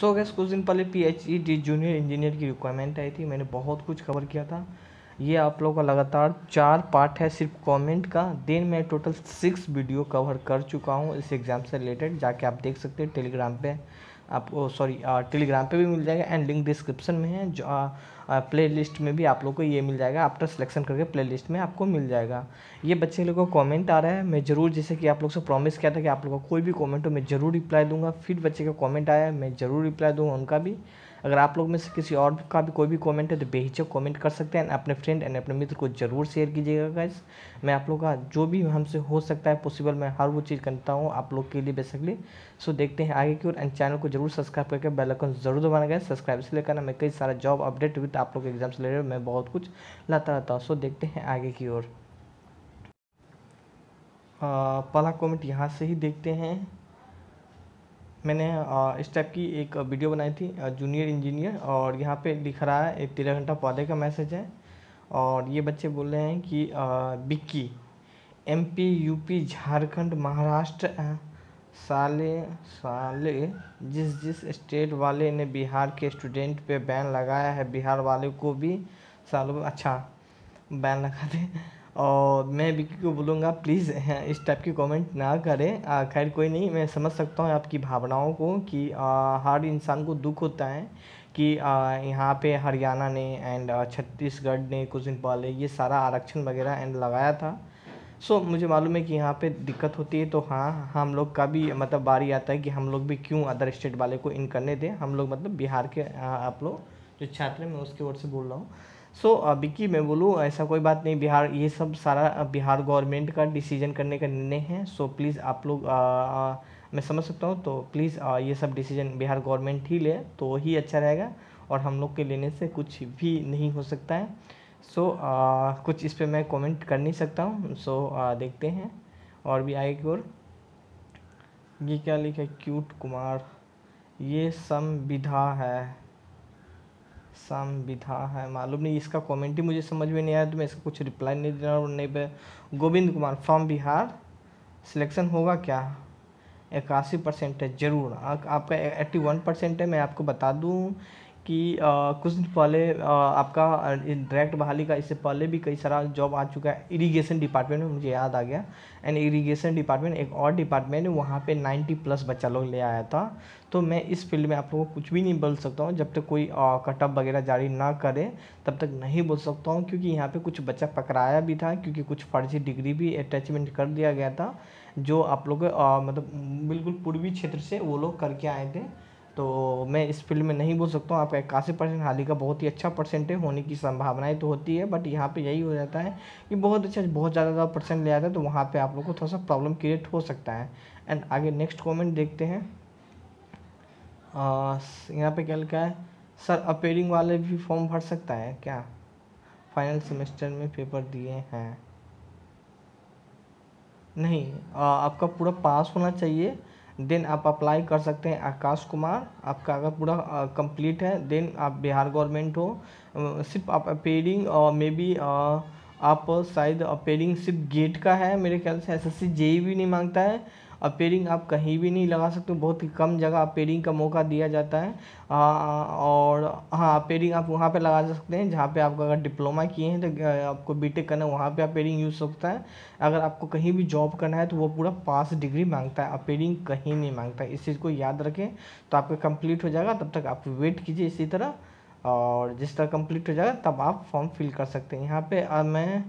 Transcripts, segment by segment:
सो gas कुछ दिन पहले P H E D junior engineer की रिक्वायरमेंट आई थी मैंने बहुत कुछ कवर किया था ये आप लोगों का लगातार चार पार्ट है सिर्फ कमेंट का दिन मैं टोटल सिक्स वीडियो कवर कर चुका हूँ इस एग्ज़ाम से रिलेटेड जाके आप देख सकते हैं टेलीग्राम पे आपको सॉरी टेलीग्राम पे भी मिल जाएगा एंड लिंक डिस्क्रिप्शन में है जो प्ले लिस्ट में भी आप लोग को ये मिल जाएगा आफ्टर सिलेक्शन करके प्ले लिस्ट में आपको मिल जाएगा ये बच्चे लोगों का कॉमेंट आ रहा है मैं ज़रूर जैसे कि आप लोग से प्रॉमिस किया था कि आप लोग का कोई भी कॉमेंट हो मैं ज़रूर रिप्लाई दूंगा फिर बच्चे का कॉमेंट आया है मैं ज़रूर रिप्लाई दूंगा उनका भी अगर आप लोग में से किसी और का भी कोई भी कमेंट है तो बेहिचक कमेंट कर सकते हैं अपने फ्रेंड एंड अपने मित्र को ज़रूर शेयर कीजिएगा गाइस मैं आप लोग का जो भी हमसे हो सकता है पॉसिबल मैं हर वो चीज़ करता हूँ आप लोग के लिए बेसिकली सो देखते हैं आगे की ओर एंड चैनल को जरूर सब्सक्राइब करके बेलकन जरूर दबाना गया सब्सक्राइब इसलिए करना मैं कई सारा जॉब अपडेट विथ आप लोग के एग्जाम से रिलेटेड मैं बहुत कुछ लाता रहता हूँ सो देखते हैं आगे की ओर पहला कॉमेंट यहाँ से ही देखते हैं मैंने इस टाइप की एक वीडियो बनाई थी जूनियर इंजीनियर और यहाँ पे दिख रहा है एक तेरह घंटा पौधे का मैसेज है और ये बच्चे बोल रहे हैं कि बिक्की एमपी यूपी झारखंड महाराष्ट्र साले साले जिस जिस स्टेट वाले ने बिहार के स्टूडेंट पे बैन लगाया है बिहार वाले को भी सालों अच्छा बैन लगा दे और मैं विक्की को बोलूँगा प्लीज़ हाँ, इस टाइप की कमेंट ना करें खैर कोई नहीं मैं समझ सकता हूँ आपकी भावनाओं को कि हर इंसान को दुख होता है कि यहाँ पे हरियाणा ने एंड छत्तीसगढ़ ने कुछ दिन पहले ये सारा आरक्षण वगैरह एंड लगाया था सो so, मुझे मालूम है कि यहाँ पे दिक्कत होती है तो हाँ हम लोग का भी मतलब बारी आता है कि हम लोग भी क्यों अदर स्टेट वाले को इन करने दें हम लोग मतलब बिहार के आप लोग जो छात्र मैं उसकी ओर से बोल रहा हूँ सो so, बिक्की मैं बोलूँ ऐसा कोई बात नहीं बिहार ये सब सारा बिहार गवर्नमेंट का डिसीजन करने का निर्णय है सो so, प्लीज़ आप लोग मैं समझ सकता हूँ तो प्लीज़ ये सब डिसीजन बिहार गवर्नमेंट ही ले तो ही अच्छा रहेगा और हम लोग के लेने से कुछ भी नहीं हो सकता है सो so, कुछ इस पर मैं कॉमेंट कर नहीं सकता हूँ सो so, देखते हैं और भी आएगी और ये क्या लिखा है क्यूट कुमार ये संविधा है संविधा है मालूम नहीं इसका कमेंट ही मुझे समझ में नहीं आया तो मैं इसका कुछ रिप्लाई नहीं दे रहा हूँ नहीं गोविंद कुमार फ्रॉम बिहार सिलेक्शन होगा क्या इक्यासी परसेंट है ज़रूर आपका एट्टी वन परसेंट है मैं आपको बता दूँ कि कुछ दिन पहले आपका डायरेक्ट बहाली का इससे पहले भी कई सारा जॉब आ चुका है इरिगेशन डिपार्टमेंट में मुझे याद आ गया एंड इरिगेशन डिपार्टमेंट एक और डिपार्टमेंट है वहाँ पे 90 प्लस बच्चा लोग ले आया था तो मैं इस फील्ड में आप लोगों को कुछ भी नहीं बोल सकता हूँ जब तक कोई कटअप वगैरह जारी ना करे तब तक नहीं बोल सकता हूँ क्योंकि यहाँ पर कुछ बच्चा पकड़ाया भी था क्योंकि कुछ फर्जी डिग्री भी अटैचमेंट कर दिया गया था जो आप लोग मतलब बिल्कुल पूर्वी क्षेत्र से वो लोग करके आए थे तो मैं इस फील्ड में नहीं बोल सकता हूँ आपका इक्यासी परसेंट हाल ही का बहुत ही अच्छा परसेंटेज होने की संभावनाएं तो होती है बट यहाँ पे यही हो जाता है कि बहुत अच्छा बहुत ज़्यादा ज़्यादा परसेंट ले आता है तो वहाँ पे आप लोग को थोड़ा सा प्रॉब्लम क्रिएट हो सकता है एंड आगे नेक्स्ट कॉमेंट देखते हैं यहाँ पर क्या लिखा है सर अपेयरिंग वाले भी फॉर्म भर सकता है क्या फाइनल सेमेस्टर में पेपर दिए हैं नहीं आ, आपका पूरा पास होना चाहिए देन आप अप्लाई कर सकते हैं आकाश कुमार आपका अगर पूरा कंप्लीट है देन आप बिहार गवर्नमेंट हो सिर्फ आप अपेयरिंग और मे बी आप शायद अपेयरिंग सिर्फ गेट का है मेरे ख्याल से एस एस सी जेई भी नहीं मांगता है अब पेयरिंग आप कहीं भी नहीं लगा सकते बहुत ही कम जगह आप पेयरिंग का मौका दिया जाता है आ, और हाँ पेयरिंग आप वहाँ पे लगा सकते हैं जहाँ पे आप अगर डिप्लोमा किए हैं तो आपको बीटेक करना है वहाँ पे आप पेयरिंग यूज़ सकता है अगर आपको कहीं भी जॉब करना है तो वो पूरा पास डिग्री मांगता है आप पेयरिंग कहीं नहीं मांगता है इस चीज़ को याद रखें तो आपका कंप्लीट हो जाएगा तब तक आप वेट कीजिए इसी तरह और जिस तरह कंप्लीट हो जाएगा तब आप फॉर्म फिल कर सकते हैं यहाँ पे मैं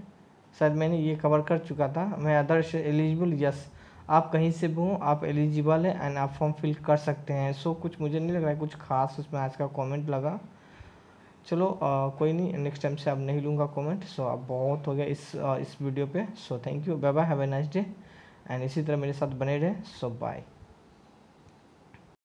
शायद मैंने ये कवर कर चुका था मैं अदर्स एलिजिबल यस आप कहीं से भी हों आप एलिजिबल हैं एंड आप फॉर्म फिल कर सकते हैं सो so, कुछ मुझे नहीं लग रहा है कुछ खास उसमें आज का कमेंट लगा चलो आ, कोई नहीं नेक्स्ट टाइम से अब नहीं लूँगा कमेंट सो so, बहुत हो गया इस आ, इस वीडियो पे so thank you bye bye have a nice day and इसी तरह मेरे साथ बने रहे सो so, बाय